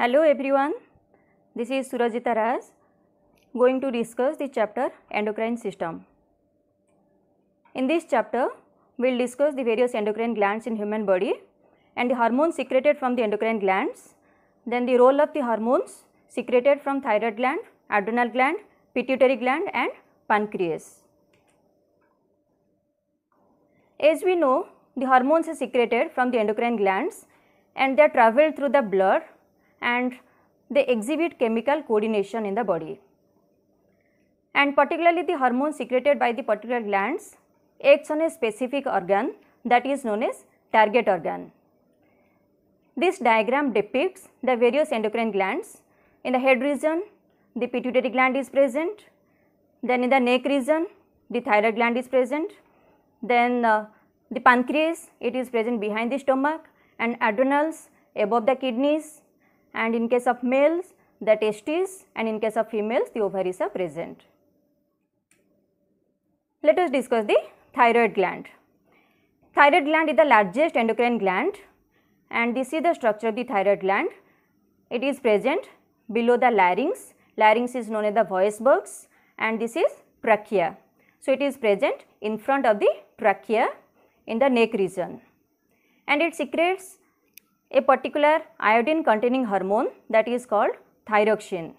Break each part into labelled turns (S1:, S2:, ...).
S1: Hello everyone, this is Surajita Raj going to discuss the chapter endocrine system. In this chapter, we will discuss the various endocrine glands in human body and the hormones secreted from the endocrine glands, then the role of the hormones secreted from thyroid gland, adrenal gland, pituitary gland and pancreas. As we know, the hormones are secreted from the endocrine glands and they travel through the blood and they exhibit chemical coordination in the body. And particularly the hormone secreted by the particular glands acts on a specific organ that is known as target organ. This diagram depicts the various endocrine glands. In the head region, the pituitary gland is present. Then in the neck region, the thyroid gland is present. Then uh, the pancreas, it is present behind the stomach and adrenals above the kidneys and in case of males the testes and in case of females the ovaries are present. Let us discuss the thyroid gland. Thyroid gland is the largest endocrine gland and this is the structure of the thyroid gland. It is present below the larynx. Larynx is known as the voice box and this is trachea. So, it is present in front of the trachea in the neck region and it secretes a particular iodine containing hormone that is called thyroxine.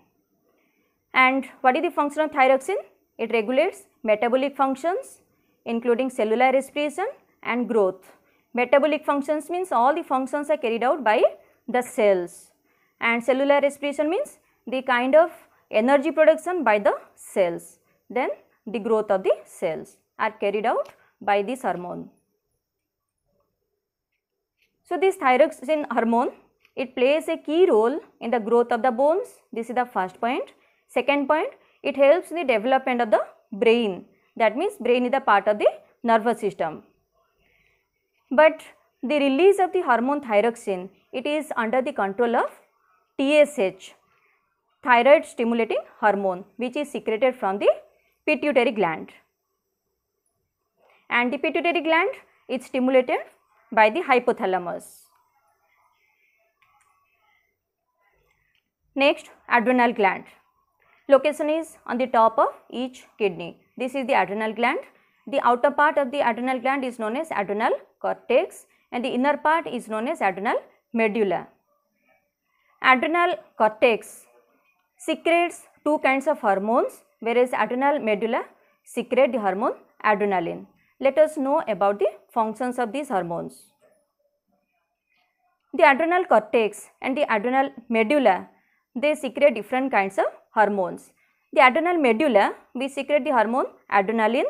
S1: And what is the function of thyroxine? It regulates metabolic functions including cellular respiration and growth. Metabolic functions means all the functions are carried out by the cells and cellular respiration means the kind of energy production by the cells. Then the growth of the cells are carried out by this hormone. So, this thyroxine hormone, it plays a key role in the growth of the bones. This is the first point. Second point, it helps in the development of the brain. That means brain is a part of the nervous system. But the release of the hormone thyroxine, it is under the control of TSH, thyroid stimulating hormone, which is secreted from the pituitary gland. And the pituitary gland is stimulated by the hypothalamus. Next, adrenal gland. Location is on the top of each kidney. This is the adrenal gland. The outer part of the adrenal gland is known as adrenal cortex and the inner part is known as adrenal medulla. Adrenal cortex secretes two kinds of hormones whereas adrenal medulla secrete the hormone adrenaline. Let us know about the functions of these hormones. The adrenal cortex and the adrenal medulla, they secrete different kinds of hormones. The adrenal medulla, we secrete the hormone adrenaline.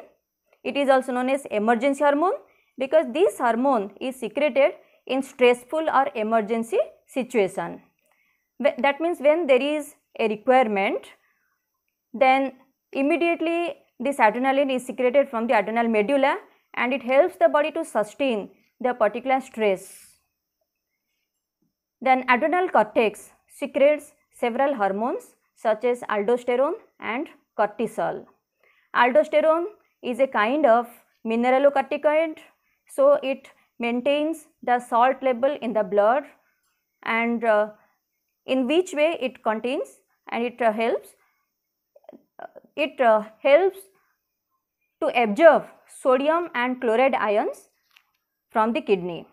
S1: It is also known as emergency hormone because this hormone is secreted in stressful or emergency situation. That means when there is a requirement, then immediately this adrenaline is secreted from the adrenal medulla and it helps the body to sustain the particular stress. Then adrenal cortex secretes several hormones such as aldosterone and cortisol. Aldosterone is a kind of mineralocorticoid so it maintains the salt level in the blood and uh, in which way it contains and it uh, helps it uh, helps to absorb sodium and chloride ions from the kidney.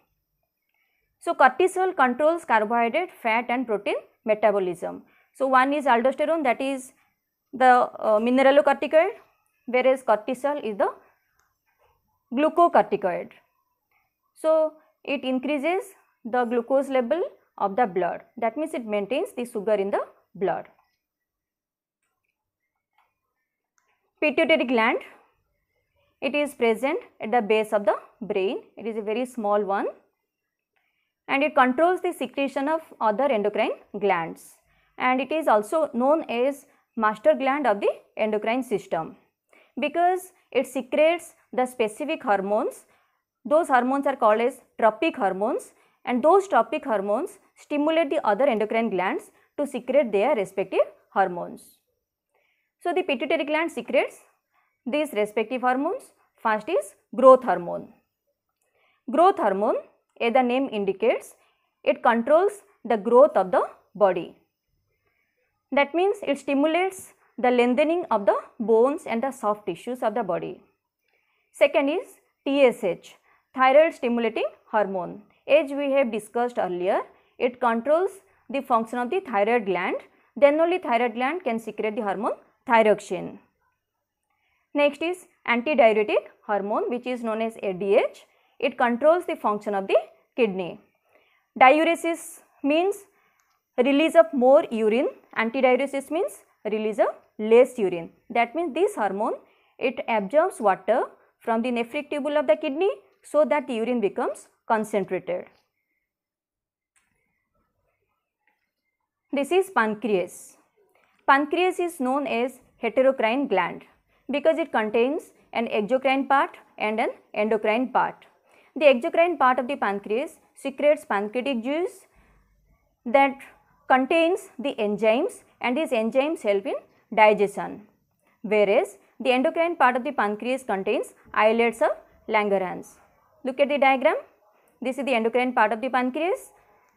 S1: So, cortisol controls carbohydrate, fat and protein metabolism. So, one is aldosterone that is the uh, mineralocorticoid whereas cortisol is the glucocorticoid. So, it increases the glucose level of the blood that means it maintains the sugar in the blood. pituitary gland. It is present at the base of the brain. It is a very small one and it controls the secretion of other endocrine glands and it is also known as master gland of the endocrine system because it secretes the specific hormones. Those hormones are called as tropic hormones and those tropic hormones stimulate the other endocrine glands to secrete their respective hormones. So, the pituitary gland secretes these respective hormones. First is growth hormone. Growth hormone, as the name indicates, it controls the growth of the body. That means it stimulates the lengthening of the bones and the soft tissues of the body. Second is TSH, thyroid stimulating hormone. As we have discussed earlier, it controls the function of the thyroid gland, then only thyroid gland can secrete the hormone thyroxine. Next is antidiuretic hormone which is known as ADH. It controls the function of the kidney. Diuresis means release of more urine, antidiuresis means release of less urine. That means this hormone it absorbs water from the nephric tubule of the kidney so that the urine becomes concentrated. This is pancreas. Pancreas is known as heterocrine gland because it contains an exocrine part and an endocrine part. The exocrine part of the pancreas secretes pancreatic juice that contains the enzymes and these enzymes help in digestion. Whereas the endocrine part of the pancreas contains islets of Langerhans. Look at the diagram. This is the endocrine part of the pancreas.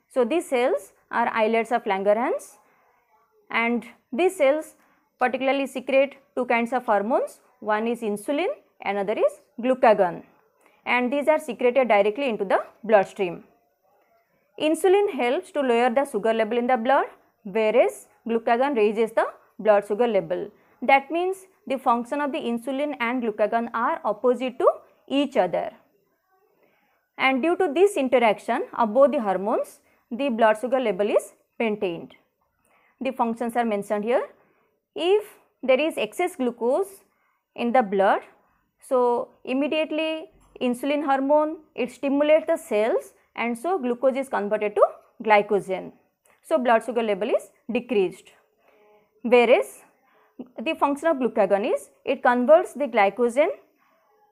S1: So these cells are islets of Langerhans and these cells particularly secrete two kinds of hormones one is insulin another is glucagon and these are secreted directly into the bloodstream. Insulin helps to lower the sugar level in the blood whereas glucagon raises the blood sugar level. That means the function of the insulin and glucagon are opposite to each other. And due to this interaction of both the hormones, the blood sugar level is maintained the functions are mentioned here. If there is excess glucose in the blood, so immediately insulin hormone, it stimulates the cells and so glucose is converted to glycogen. So, blood sugar level is decreased. Whereas, the function of glucagon is it converts the glycogen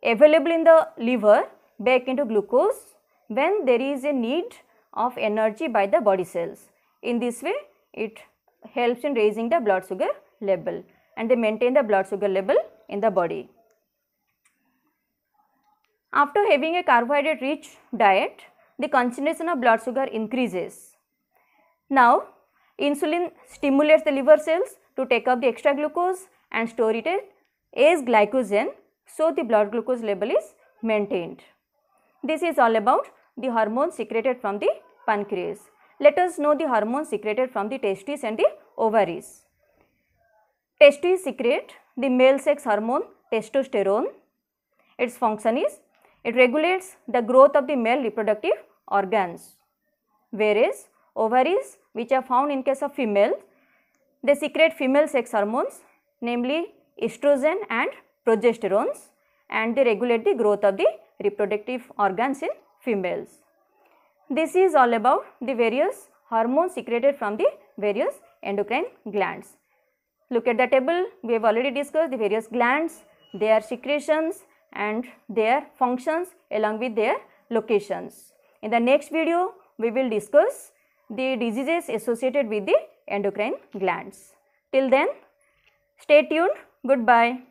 S1: available in the liver back into glucose when there is a need of energy by the body cells. In this way, it helps in raising the blood sugar level and they maintain the blood sugar level in the body. After having a carbohydrate rich diet, the concentration of blood sugar increases. Now, insulin stimulates the liver cells to take up the extra glucose and store it as glycogen so the blood glucose level is maintained. This is all about the hormone secreted from the pancreas let us know the hormones secreted from the testes and the ovaries. Testes secrete the male sex hormone testosterone. Its function is it regulates the growth of the male reproductive organs. Whereas ovaries which are found in case of female, they secrete female sex hormones namely estrogen and progesterones and they regulate the growth of the reproductive organs in females. This is all about the various hormones secreted from the various endocrine glands. Look at the table, we have already discussed the various glands, their secretions and their functions along with their locations. In the next video, we will discuss the diseases associated with the endocrine glands. Till then, stay tuned. Goodbye.